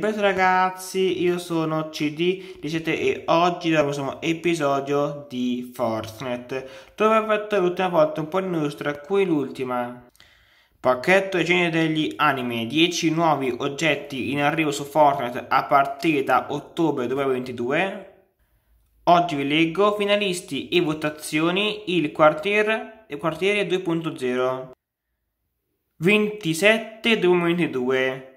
benvenuti ragazzi, io sono CD17 e oggi è il prossimo episodio di Fortnite dove ho fatto l'ultima volta un po' di news qui l'ultima Pacchetto e genere degli anime, 10 nuovi oggetti in arrivo su Fortnite a partire da ottobre 2022 Oggi vi leggo finalisti e votazioni il quartiere, quartiere 2.0 27 2022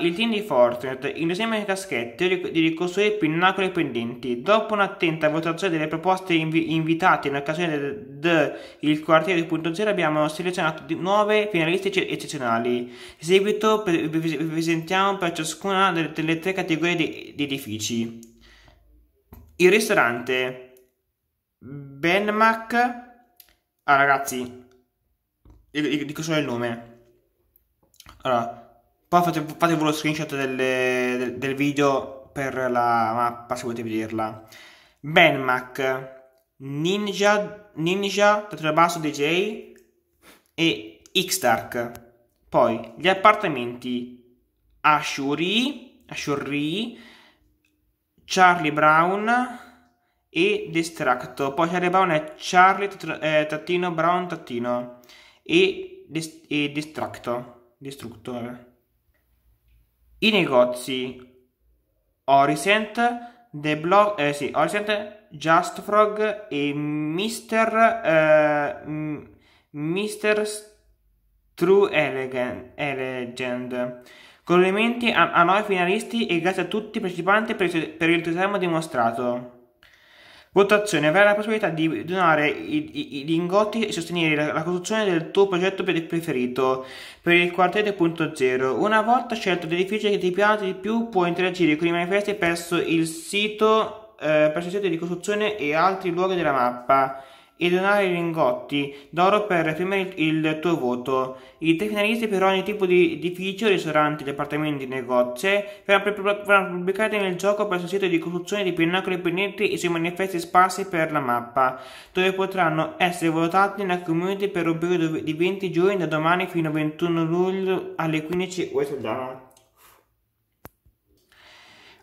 il team di Fortnite insieme insieme caschette di ricostruire i pinnacoli pendenti. Dopo un'attenta votazione delle proposte inv invitate in occasione del, del Il Quartiere 2.0 abbiamo selezionato 9 finalisti eccezionali. In seguito pre vi presentiamo per ciascuna delle, delle tre categorie di, di edifici. Il ristorante Benmac. Ah ragazzi, dico solo il nome. Allora, poi fate, fate voi lo screenshot delle, del, del, video per la mappa se volete vederla. Benmac, Ninja, Ninja, Tetrabasso DJ e Xtark. Poi gli appartamenti Ashuri, Ashuri, Charlie Brown e Distracto. Poi Charlie Brown è Charlie eh, Tattino Brown Tattino e, dist e Distracto. Distrutto, i negozi Orient, The Blog, eh, sì, Orient, Just Frog e Mister, eh, True Elegant, Complimenti a, a noi finalisti e grazie a tutti i partecipanti per, per il tesimo dimostrato. Votazione. Avrai la possibilità di donare i, i, i lingotti e sostenere la, la, costruzione del tuo progetto preferito per il quartiere.0. Una volta scelto l'edificio che ti piace di più, puoi interagire con i manifesti presso il sito, eh, presso il sito di costruzione e altri luoghi della mappa e donare lingotti d'oro per esprimere il tuo voto. I tre finalisti per ogni tipo di edificio, ristoranti, departamenti, negozie, verranno pubblicati nel gioco presso il sito di costruzione di pinnacoli pendenti e sui manifesti sparsi per la mappa, dove potranno essere votati nella community per un periodo di 20 giorni da domani fino al 21 luglio alle 15 ore soltanto.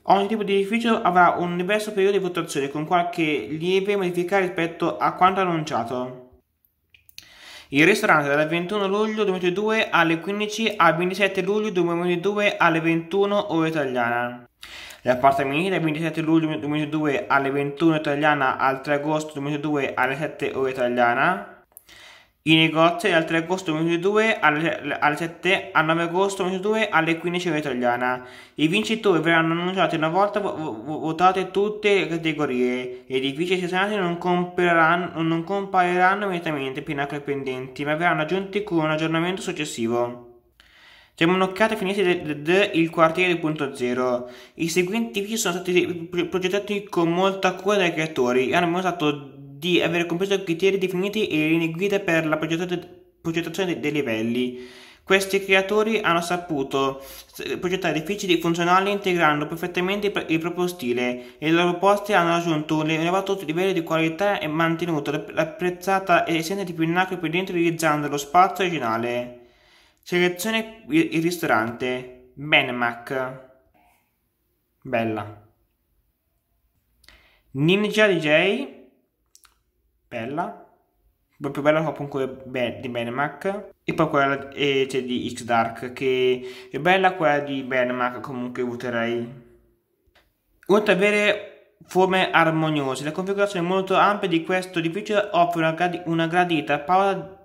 Ogni tipo di edificio avrà un diverso periodo di votazione con qualche lieve modifica rispetto a quanto annunciato. Il ristorante dal 21 luglio 2022 alle 15 al 27 luglio 2022 alle 21 ore italiana. appartamenti dal 27 luglio 2022 alle 21 italiana al 3 agosto 2022 alle 7 ore italiana. I negozi dal 3 agosto 2022 alle, alle 7 al 9 agosto 2022 alle 15 ora italiana. I vincitori verranno annunciati una volta votate tutte le categorie. Gli edifici cessanti non, non compariranno immediatamente pinacoli pendenti, ma verranno aggiunti con un aggiornamento successivo. Diamo un'occhiata ai finire del, del il quartiere 2.0. I seguenti edifici sono stati progettati con molta cura dai creatori e hanno mostrato di aver compreso criteri definiti e le linee guida per la progettazione dei livelli. Questi creatori hanno saputo progettare edifici funzionali integrando perfettamente il proprio stile e le loro poste hanno raggiunto un elevato livello di qualità e mantenuto l'apprezzata essenza di Pinnacolo per dentro utilizzando lo spazio originale. Selezione il ristorante Benmac Bella Ninja DJ bella, proprio bella comunque quella di Benmark e poi quella e c'è di X Dark che è bella quella di Benmark comunque voterei. Oltre ad avere forme armoniose. La configurazione molto ampia di questo edificio offre una, gradi- una gradita pausa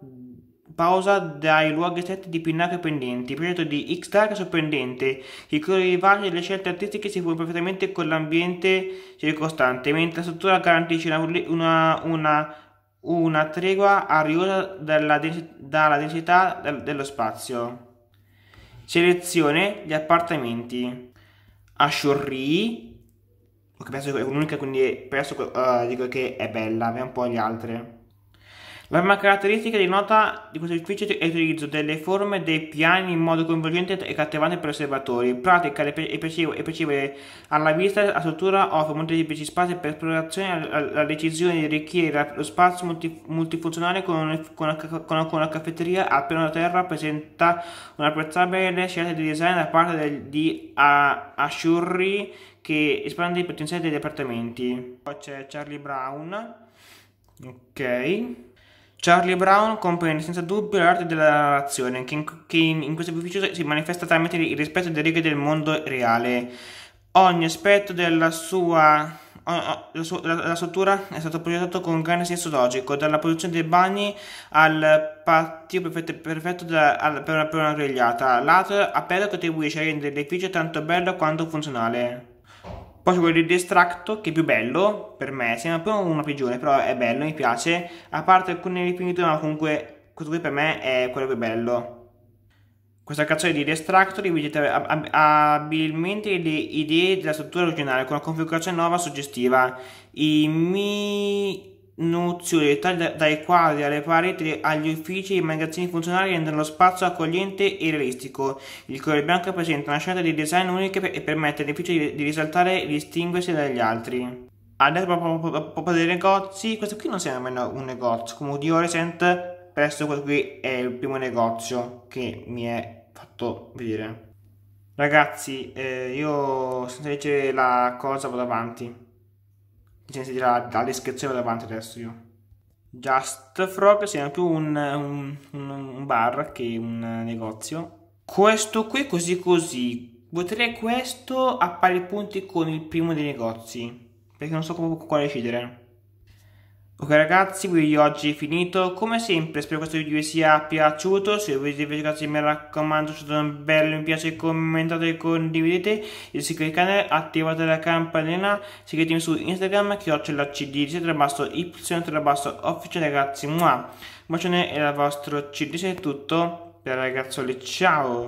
Pausa dai luoghi stretti di pennacchio pendenti, progetto di X larga sorprendente. I colori vari e le scelte artistiche si fondono perfettamente con l'ambiente circostante, mentre la struttura garantisce una, una, una, una tregua ariosa dalla, dens- dalla densità del- dello spazio. Selezione gli appartamenti. A Shorri, che penso è un'unica, quindi penso uh, eh, dico che è bella, vediamo un po' gli altri. La prima caratteristica di nota di questo edificio è l'utilizzo delle forme dei piani in modo coinvolgente e cattivante per gli osservatori. Pratica e piacevole alla vista, la struttura offre molteplici spazi per esplorazione. La, la decisione di arricchire lo spazio multi, multifunzionale con, un, con, una, con, una, con, una, caffetteria al piano terra presenta un'apprezzabile scelta di design da parte del, di A, Ashurri che espande il potenziale degli appartamenti. Poi c'è Charlie Brown. Ok. Charlie Brown comprende senza dubbio l'arte della narrazione, che in, che in questo edificio si manifesta tramite il rispetto delle regole del mondo reale. Ogni aspetto della sua la, struttura è stato progettato con grande senso logico, dalla produzione dei bagni al patio perfetto, perfetto da, al, per, una, per una grigliata. L'altro appello contribuisce a rendere l'edificio tanto bello quanto funzionale. Poi c'è quello di Destratto, che è più bello per me, sembra un po' una prigione, però è bello, mi piace. A parte alcune ripingitori, ma comunque questo qui per me è quello più bello. Questa canzone di Destructor rivedete abilmente le idee della struttura originale con una configurazione nuova suggestiva. I mi minuziosa, dai quadri alle pareti agli uffici e ai magazzini funzionali rendono lo spazio accogliente e realistico. Il colore bianco presenta una scelta di design unica e permette all'edificio di risaltare e distinguersi dagli altri. Adesso proprio dei negozi, questo qui non sembra un negozio, come di Oresent, presto questo qui è il primo negozio che mi è fatto vedere. Ragazzi, eh, io senza leggere la cosa vado avanti bisogna sentire la, la descrizione davanti adesso io. Just Frog sembra più un, un, un, bar che un negozio. Questo qui così così. Voterei questo a pari punti con il primo dei negozi. Perché non so proprio quale decidere. Ok ragazzi, qui oggi è finito, come sempre spero che questo video vi sia piaciuto, se vi è piaciuto mi raccomando lasciate un bel mi piace, commentate e condividete, iscrivetevi al canale, attivate la campanella, seguitemi su Instagram, chiocciola cd, trabasso y, trabasso official ragazzi, mua, un bacione e la vostra cd, è tutto, per ragazzoli, ciao!